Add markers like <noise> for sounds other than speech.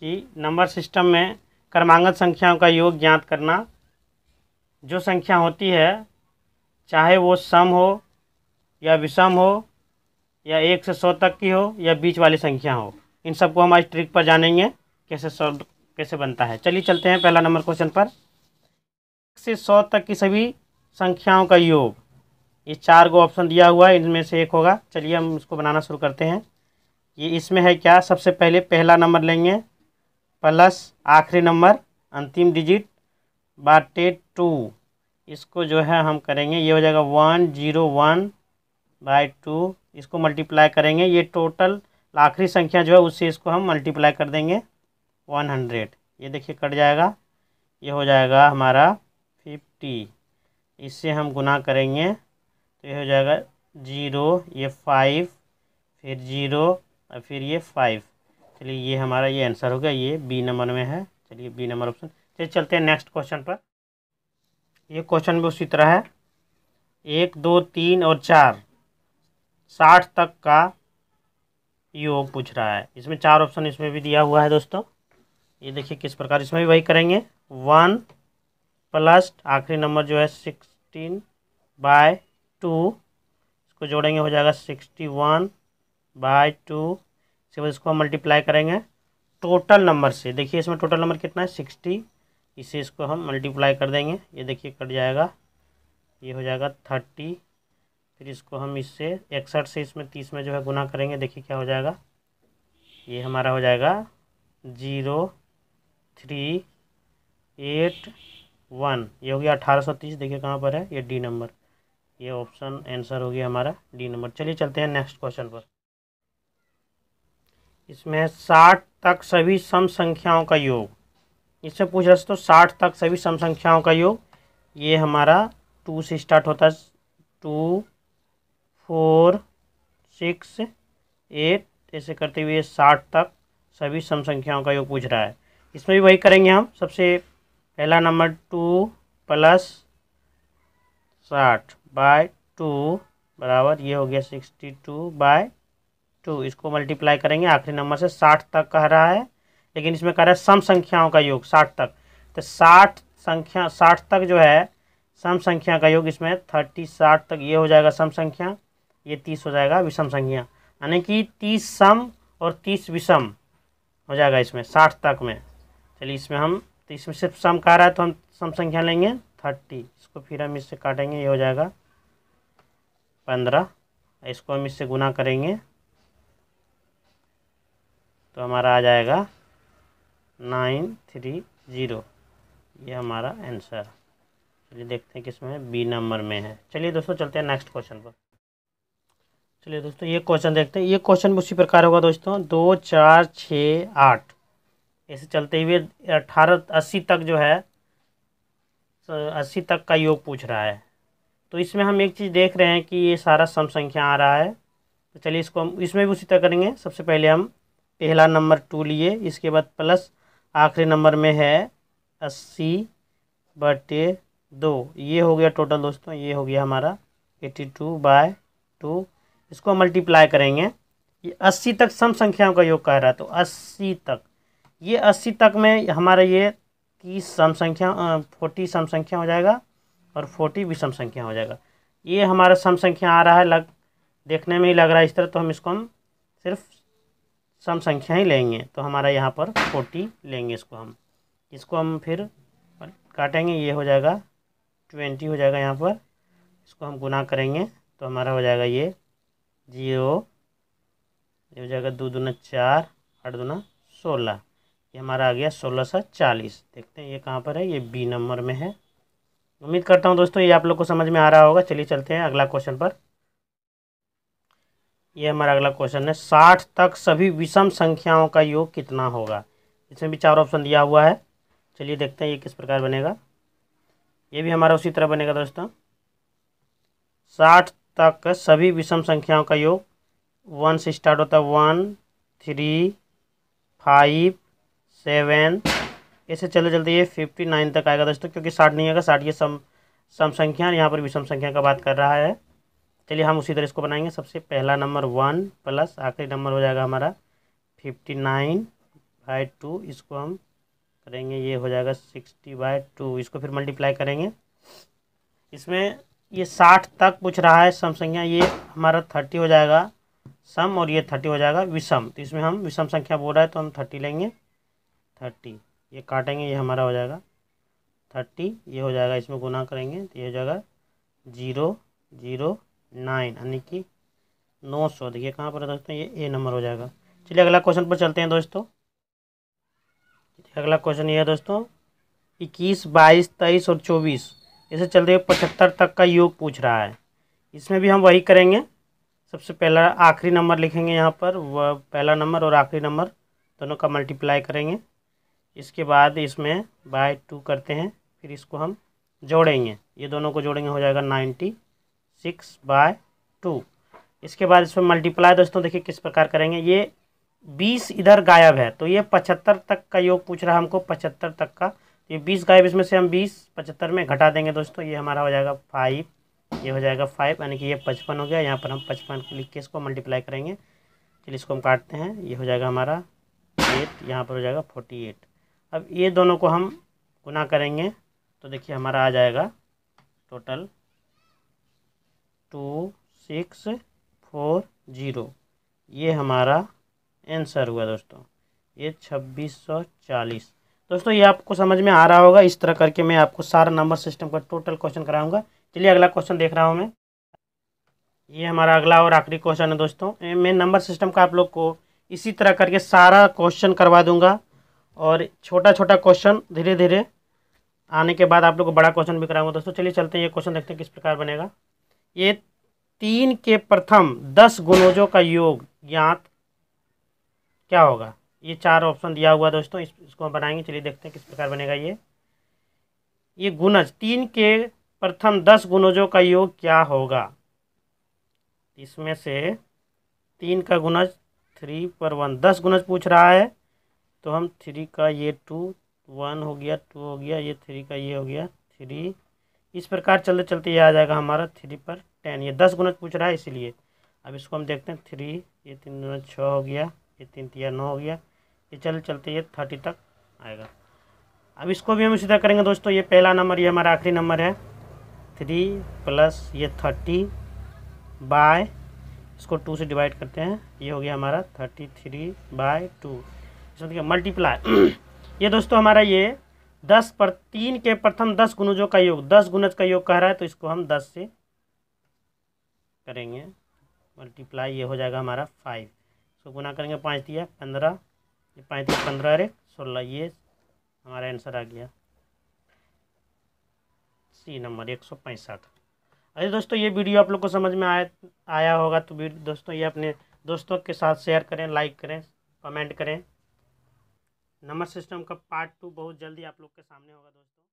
कि number system में क्रमांगत संख्याओं का योग ज्ञात करना जो संख्या होती है चाहे वो सम हो या विषम हो या एक से सौ तक की हो या बीच वाली संख्या हो इन सबको हम आज ट्रिक पर जानेंगे कैसे सौ कैसे बनता है चलिए चलते हैं पहला नंबर क्वेश्चन पर एक से सौ तक की सभी संख्याओं का योग ये चार गो ऑप्शन दिया हुआ है इनमें से एक होगा चलिए हम इसको बनाना शुरू करते हैं ये इसमें है क्या सबसे पहले पहला नंबर लेंगे प्लस आखिरी नंबर अंतिम डिजिट बाटे टू इसको जो है हम करेंगे ये हो जाएगा one zero one by two इसको मल्टीप्लाई करेंगे ये टोटल आखिरी संख्या जो है उससे इसको हम मल्टीप्लाई कर देंगे वन हंड्रेड ये देखिए कट जाएगा ये हो जाएगा हमारा फिफ्टी इससे हम गुना करेंगे तो ये हो जाएगा जीरो ये फाइव फिर जीरो और फिर ये फाइव चलिए ये हमारा ये आंसर हो गया ये बी नंबर में है चलिए बी नंबर ऑप्शन चलिए चलते हैं नेक्स्ट क्वेश्चन पर ये क्वेश्चन भी उसी तरह है एक दो तीन और चार साठ तक का योग पूछ रहा है इसमें चार ऑप्शन इसमें भी दिया हुआ है दोस्तों ये देखिए किस प्रकार इसमें भी वही करेंगे वन प्लस आखिरी नंबर जो है सिक्सटीन बाय टू इसको जोड़ेंगे हो जाएगा सिक्सटी वन बाय टू उसके बाद इसको हम मल्टीप्लाई करेंगे टोटल नंबर से देखिए इसमें टोटल नंबर कितना है सिक्सटी इसे इसको हम मल्टीप्लाई कर देंगे ये देखिए कट जाएगा ये हो जाएगा थर्टी फिर इसको हम इससे इकसठ से इसमें तीस में जो है गुना करेंगे देखिए क्या हो जाएगा ये हमारा हो जाएगा ज़ीरो थ्री एट वन ये हो गया अठारह सौ तीस देखिए कहाँ पर है ये डी नंबर ये ऑप्शन आंसर हो गया हमारा डी नंबर चलिए चलते हैं नेक्स्ट क्वेश्चन पर इसमें साठ तक सभी सम संख्याओं का योग इससे पूछ रहे तो साठ तक सभी सम संख्याओं का योग ये हमारा टू से स्टार्ट होता है टू फोर सिक्स एट ऐसे करते हुए साठ तक सभी सम संख्याओं का योग पूछ रहा है इसमें भी वही करेंगे हम सबसे पहला नंबर टू प्लस साठ बाय टू बराबर ये हो गया सिक्सटी टू बाय टू तो इसको मल्टीप्लाई करेंगे आखिरी नंबर से साठ तक कह रहा है लेकिन इसमें कह रहा है सम संख्याओं का योग साठ तक तो साठ संख्या साठ तक जो है सम संख्या का योग इसमें थर्टी साठ तक ये हो जाएगा सम संख्या ये तीस हो जाएगा विषम संख्या यानी कि तीस सम और तीस विषम हो जाएगा इसमें साठ तक में चलिए इसमें हम तो इसमें सिर्फ सम कह रहा है तो हम सम संख्या लेंगे थर्टी इसको फिर हम इससे काटेंगे ये हो जाएगा पंद्रह इसको हम इससे गुना करेंगे तो हमारा आ जाएगा नाइन थ्री ज़ीरो ये हमारा आंसर चलिए देखते हैं कि इसमें बी नंबर में है चलिए दोस्तों चलते हैं नेक्स्ट क्वेश्चन पर चलिए दोस्तों ये क्वेश्चन देखते हैं ये क्वेश्चन उसी प्रकार होगा दोस्तों दो चार छः आठ ऐसे चलते हुए अठारह अस्सी तक जो है तो अस्सी तक का योग पूछ रहा है तो इसमें हम एक चीज़ देख रहे हैं कि ये सारा सम संख्या आ रहा है तो चलिए इसको हम इसमें भी उसी तरह करेंगे सबसे पहले हम पहला नंबर टू लिए इसके बाद प्लस आखिरी नंबर में है अस्सी बटे दो ये हो गया टोटल दोस्तों ये हो गया हमारा एट्टी टू बाय टू इसको मल्टीप्लाई करेंगे ये अस्सी तक सम संख्याओं का योग कह रहा है तो अस्सी तक ये अस्सी तक में हमारा ये तीस सम संख्या फोर्टी सम संख्या हो जाएगा और फोर्टी भी सम संख्या हो जाएगा ये हमारा सम संख्या आ रहा है लग देखने में ही लग रहा है इस तरह तो हम इसको हम सिर्फ सम संख्या ही लेंगे तो हमारा यहाँ पर फोर्टी लेंगे इसको हम इसको हम फिर काटेंगे ये हो जाएगा ट्वेंटी हो जाएगा यहाँ पर इसको हम गुना करेंगे तो हमारा हो जाएगा ये जीरो ये हो जाएगा दो दूना चार आठ दूना सोलह ये हमारा आ गया सोलह सा चालीस देखते हैं ये कहाँ पर है ये बी नंबर में है उम्मीद करता हूँ दोस्तों ये आप लोग को समझ में आ रहा होगा चलिए चलते हैं अगला क्वेश्चन पर ये हमारा अगला क्वेश्चन है साठ तक सभी विषम संख्याओं का योग कितना होगा इसमें भी चार ऑप्शन दिया हुआ है चलिए देखते हैं ये किस प्रकार बनेगा ये भी हमारा उसी तरह बनेगा दोस्तों साठ तक सभी विषम संख्याओं का योग वन से स्टार्ट होता है वन थ्री फाइव सेवन ऐसे चले चलते ये फिफ्टी नाइन तक आएगा दोस्तों क्योंकि साठ नहीं आएगा साठ ये सम सम संख्या यहाँ पर विषम संख्या का बात कर रहा है चलिए हम उसी तरह इसको बनाएंगे सबसे पहला नंबर वन प्लस आखिरी नंबर हो जाएगा हमारा फिफ्टी नाइन बाई टू इसको हम करेंगे ये हो जाएगा सिक्सटी बाई टू इसको फिर मल्टीप्लाई करेंगे इसमें ये साठ तक पूछ रहा है सम संख्या ये हमारा थर्टी हो जाएगा सम और ये थर्टी हो जाएगा विषम तो इसमें हम विषम संख्या बोल रहा है तो हम थर्टी लेंगे थर्टी ये काटेंगे ये हमारा हो जाएगा थर्टी ये हो जाएगा इसमें गुना करेंगे तो ये हो जाएगा जीरो जीरो नाइन यानी कि नौ सौ देखिए कहाँ पर है दोस्तों ये ए नंबर हो जाएगा चलिए अगला क्वेश्चन पर चलते हैं दोस्तों अगला क्वेश्चन ये है दोस्तों इक्कीस बाईस तेईस और चौबीस इसे चलते हुए पचहत्तर तक का योग पूछ रहा है इसमें भी हम वही करेंगे सबसे पहला आखिरी नंबर लिखेंगे यहाँ पर वह पहला नंबर और आखिरी नंबर दोनों का मल्टीप्लाई करेंगे इसके बाद इसमें बाय टू करते हैं फिर इसको हम जोड़ेंगे ये दोनों को जोड़ेंगे हो जाएगा नाइन्टी सिक्स बाय टू इसके बाद इसमें मल्टीप्लाई दोस्तों देखिए किस प्रकार करेंगे ये बीस इधर गायब है तो ये पचहत्तर तक का योग पूछ रहा हमको पचहत्तर तक का तो ये बीस गायब इसमें से हम बीस पचहत्तर में घटा देंगे दोस्तों ये हमारा हो जाएगा फाइव ये हो जाएगा फाइव यानी कि ये पचपन हो गया यहाँ पर हम पचपन लिख के इसको मल्टीप्लाई करेंगे चलिए इसको हम काटते हैं ये हो जाएगा हमारा एट यहाँ पर हो जाएगा फोर्टी एट अब ये दोनों को हम गुना करेंगे तो देखिए हमारा आ जाएगा total two six four zero ये हमारा आंसर हुआ दोस्तों ये छब्बीस सौ चालीस दोस्तों ये आपको समझ में आ रहा होगा इस तरह करके मैं आपको सारा नंबर सिस्टम का टोटल क्वेश्चन कराऊंगा चलिए अगला क्वेश्चन देख रहा हूँ मैं ये हमारा अगला और आखिरी क्वेश्चन है दोस्तों मैं नंबर सिस्टम का आप लोग को इसी तरह करके सारा क्वेश्चन करवा दूंगा और छोटा छोटा क्वेश्चन धीरे धीरे आने के बाद आप लोग को बड़ा क्वेश्चन भी कराऊंगा दोस्तों चलिए चलते हैं ये क्वेश्चन देखते हैं किस प्रकार बनेगा ये तीन के प्रथम दस गुणोजों का योग ज्ञात क्या होगा ये चार ऑप्शन दिया हुआ दोस्तों इस, इसको हम बनाएंगे चलिए देखते हैं किस प्रकार बनेगा ये ये गुणज तीन के प्रथम दस गुणजों का योग क्या होगा इसमें से तीन का गुणज थ्री पर वन दस गुणज पूछ रहा है तो हम थ्री का ये टू वन हो गया टू हो गया ये थ्री का ये हो गया थ्री इस प्रकार चलते चलते ये आ जाएगा हमारा थ्री पर टेन ये दस गुना पूछ रहा है इसीलिए अब इसको हम देखते हैं थ्री ये तीन गुना छः हो गया ये तीन तिया नौ हो गया ये चलते चलते ये थर्टी तक आएगा अब इसको भी हम सीधा करेंगे दोस्तों ये पहला नंबर ये हमारा आखिरी नंबर है थ्री प्लस ये थर्टी बाय इसको टू से डिवाइड करते हैं ये हो गया हमारा थर्टी थ्री बाय टू इसमें देखिए मल्टीप्लाई <clears throat> ये दोस्तों हमारा ये दस पर तीन के प्रथम दस गुणजों का योग दस गुणज का योग कह रहा है तो इसको हम दस से करेंगे मल्टीप्लाई ये हो जाएगा हमारा फाइव इसको गुना करेंगे पाँच दिया पंद्रह ये पाँच दिया पंद्रह अरे सोलह ये हमारा आंसर आ गया सी नंबर एक सौ पैंसठ अरे दोस्तों ये वीडियो आप लोग को समझ में आया आया होगा तो दोस्तों ये अपने दोस्तों के साथ शेयर करें लाइक करें कमेंट करें नंबर सिस्टम का पार्ट टू बहुत जल्दी आप लोग के सामने होगा दोस्तों